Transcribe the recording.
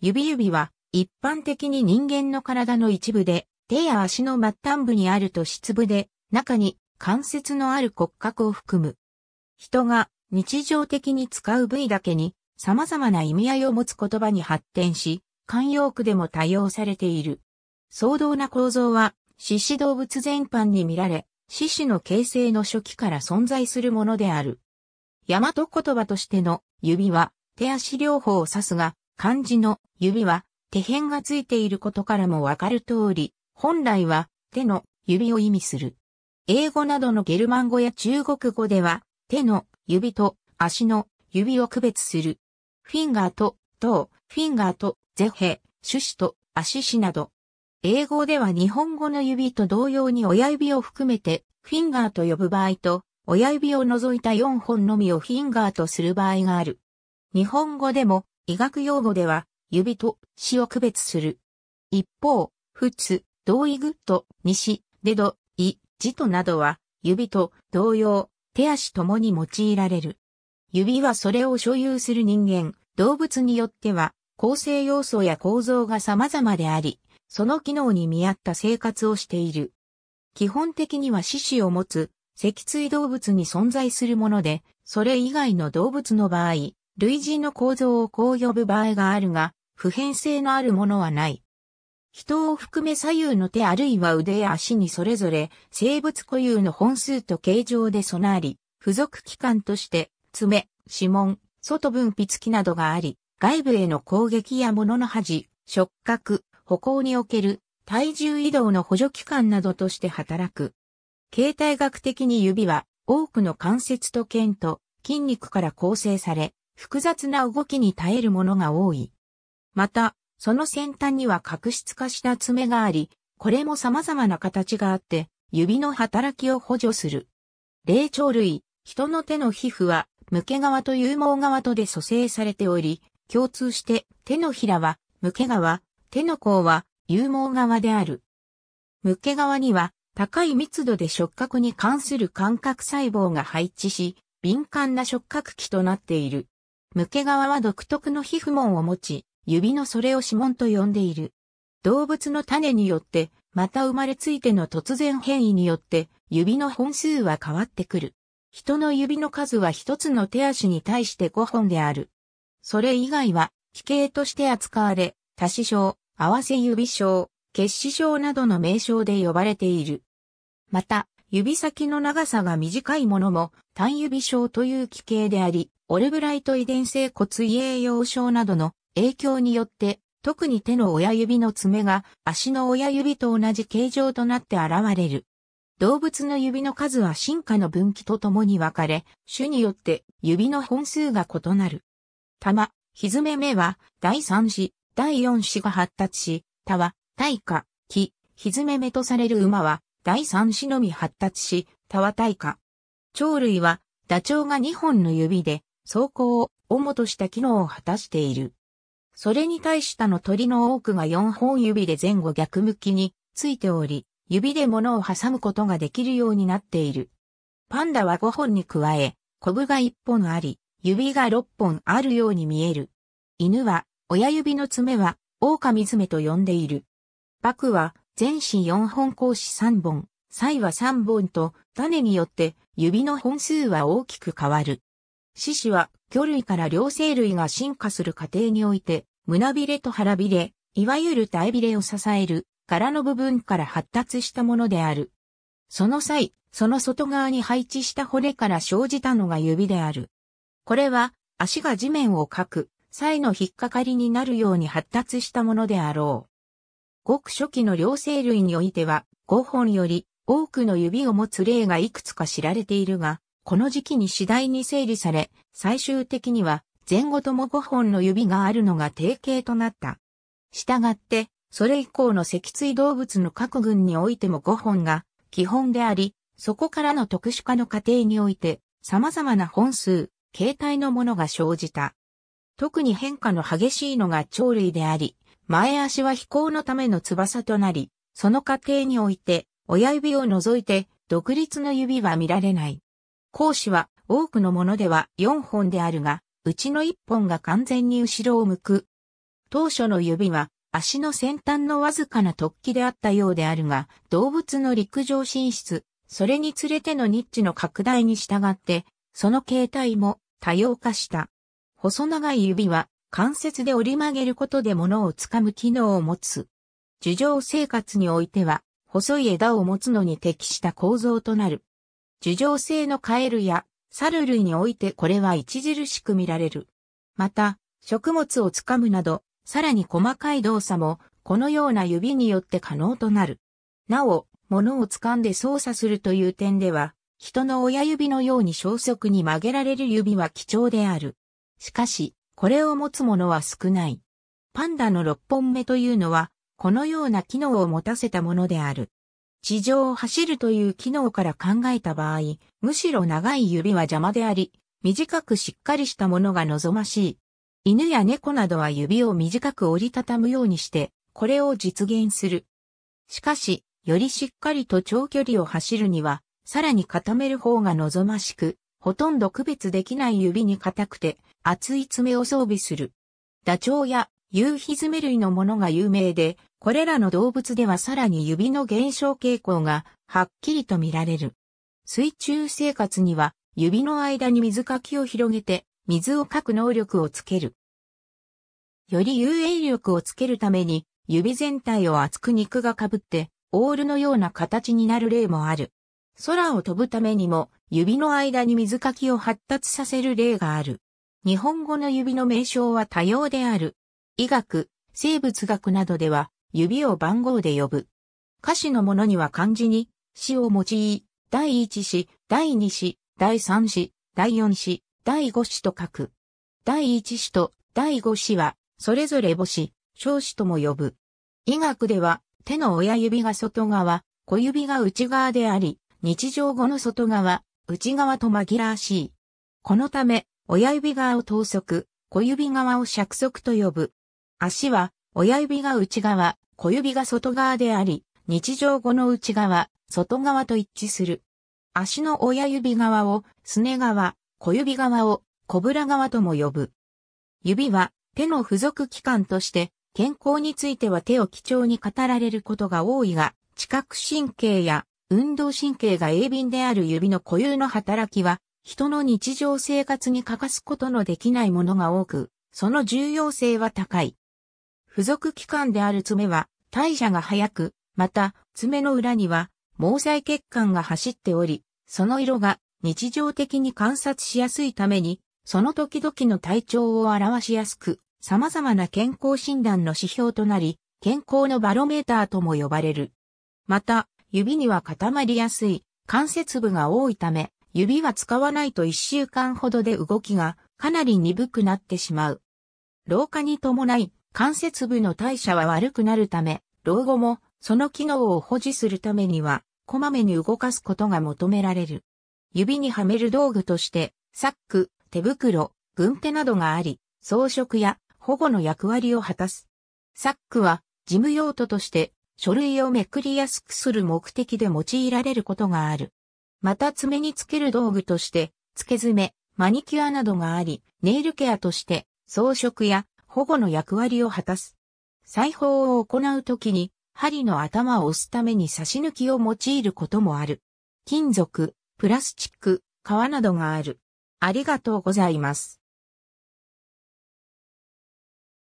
指指は一般的に人間の体の一部で、手や足の末端部にあると質部で、中に関節のある骨格を含む。人が日常的に使う部位だけに様々な意味合いを持つ言葉に発展し、慣用句でも多用されている。相当な構造は獅子動物全般に見られ、獅子の形成の初期から存在するものである。大和言葉としての指は手足両方を指すが、漢字の指は手辺がついていることからもわかる通り、本来は手の指を意味する。英語などのゲルマン語や中国語では手の指と足の指を区別する。フィンガーと等、フィンガーとゼヘ、手指と足指など。英語では日本語の指と同様に親指を含めてフィンガーと呼ぶ場合と親指を除いた4本のみをフィンガーとする場合がある。日本語でも医学用語では、指と死を区別する。一方、仏、同意ッと西、デド、イ、ジトなどは、指と同様、手足ともに用いられる。指はそれを所有する人間、動物によっては、構成要素や構造が様々であり、その機能に見合った生活をしている。基本的には四肢を持つ、脊椎動物に存在するもので、それ以外の動物の場合、類似の構造をこう呼ぶ場合があるが、普遍性のあるものはない。人を含め左右の手あるいは腕や足にそれぞれ生物固有の本数と形状で備わり、付属器官として爪、指紋、外分泌器などがあり、外部への攻撃や物の恥、触覚、歩行における体重移動の補助器官などとして働く。形態学的に指は多くの関節と腱と筋肉から構成され、複雑な動きに耐えるものが多い。また、その先端には角質化した爪があり、これも様々な形があって、指の働きを補助する。霊長類、人の手の皮膚は、向け側と有毛側とで蘇生されており、共通して手のひらは、向け側、手の甲は、有毛側である。向け側には、高い密度で触覚に関する感覚細胞が配置し、敏感な触覚器となっている。向け側は独特の皮膚紋を持ち、指のそれを指紋と呼んでいる。動物の種によって、また生まれついての突然変異によって、指の本数は変わってくる。人の指の数は一つの手足に対して5本である。それ以外は、奇形として扱われ、多子症、合わせ指症、血死症などの名称で呼ばれている。また、指先の長さが短いものも、単指症という奇形であり、オルブライト遺伝性骨胃栄養症などの影響によって、特に手の親指の爪が足の親指と同じ形状となって現れる。動物の指の数は進化の分岐とともに分かれ、種によって指の本数が異なる。玉、ひずめ目は第3子、第4子が発達し、他は、大化、木、ひずめ目とされる馬は第3子のみ発達し、他は大化。鳥類は、ダチョウが2本の指で、走行を主とした機能を果たしている。それに対したの鳥の多くが4本指で前後逆向きについており、指で物を挟むことができるようになっている。パンダは5本に加え、コブが1本あり、指が6本あるように見える。犬は、親指の爪は、狼爪と呼んでいる。バクは、全身4本格子3本、サイは3本と、種によって、指の本数は大きく変わる。獅子は、魚類から両生類が進化する過程において、胸びれと腹びれ、いわゆる体びれを支える、柄の部分から発達したものである。その際、その外側に配置した骨から生じたのが指である。これは、足が地面をかく、際の引っかかりになるように発達したものであろう。ごく初期の両生類においては、5本より多くの指を持つ例がいくつか知られているが、この時期に次第に整理され、最終的には前後とも5本の指があるのが定型となった。したがって、それ以降の脊椎動物の各群においても5本が基本であり、そこからの特殊化の過程において様々な本数、形態のものが生じた。特に変化の激しいのが鳥類であり、前足は飛行のための翼となり、その過程において親指を除いて独立の指は見られない。講師は多くのものでは4本であるが、うちの1本が完全に後ろを向く。当初の指は足の先端のわずかな突起であったようであるが、動物の陸上進出、それにつれてのニッチの拡大に従って、その形態も多様化した。細長い指は関節で折り曲げることで物をつかむ機能を持つ。樹上生活においては、細い枝を持つのに適した構造となる。樹状性のカエルや猿類においてこれは著しく見られる。また、食物をつかむなど、さらに細かい動作も、このような指によって可能となる。なお、物を掴んで操作するという点では、人の親指のように消息に曲げられる指は貴重である。しかし、これを持つ者は少ない。パンダの6本目というのは、このような機能を持たせたものである。地上を走るという機能から考えた場合、むしろ長い指は邪魔であり、短くしっかりしたものが望ましい。犬や猫などは指を短く折りたたむようにして、これを実現する。しかし、よりしっかりと長距離を走るには、さらに固める方が望ましく、ほとんど区別できない指に硬くて、厚い爪を装備する。ダチョウや夕日爪類のものが有名で、これらの動物ではさらに指の減少傾向がはっきりと見られる。水中生活には指の間に水かきを広げて水をかく能力をつける。より遊泳力をつけるために指全体を厚く肉がかぶってオールのような形になる例もある。空を飛ぶためにも指の間に水かきを発達させる例がある。日本語の指の名称は多様である。医学、生物学などでは指を番号で呼ぶ。歌詞のものには漢字に、詩を用い、第一詩、第二詩、第三詩、第四詩、第五詩と書く。第一詩と第五詩は、それぞれ母詞、小詞とも呼ぶ。医学では、手の親指が外側、小指が内側であり、日常語の外側、内側と紛らわしい。このため、親指側を等速、小指側を尺足と呼ぶ。足は、親指が内側、小指が外側であり、日常語の内側、外側と一致する。足の親指側を、すね側、小指側を、小ぶら側とも呼ぶ。指は、手の付属器官として、健康については手を基調に語られることが多いが、知覚神経や運動神経が鋭敏である指の固有の働きは、人の日常生活に欠かすことのできないものが多く、その重要性は高い。付属器官である爪は代謝が早く、また爪の裏には毛細血管が走っており、その色が日常的に観察しやすいために、その時々の体調を表しやすく、様々な健康診断の指標となり、健康のバロメーターとも呼ばれる。また、指には固まりやすい関節部が多いため、指は使わないと1週間ほどで動きがかなり鈍くなってしまう。老化に伴い、関節部の代謝は悪くなるため、老後もその機能を保持するためには、こまめに動かすことが求められる。指にはめる道具として、サック、手袋、軍手などがあり、装飾や保護の役割を果たす。サックは事務用途として書類をめくりやすくする目的で用いられることがある。また爪につける道具として、付け爪、マニキュアなどがあり、ネイルケアとして装飾や保護の役割を果たす。裁縫を行うときに、針の頭を押すために差し抜きを用いることもある。金属、プラスチック、革などがある。ありがとうございます。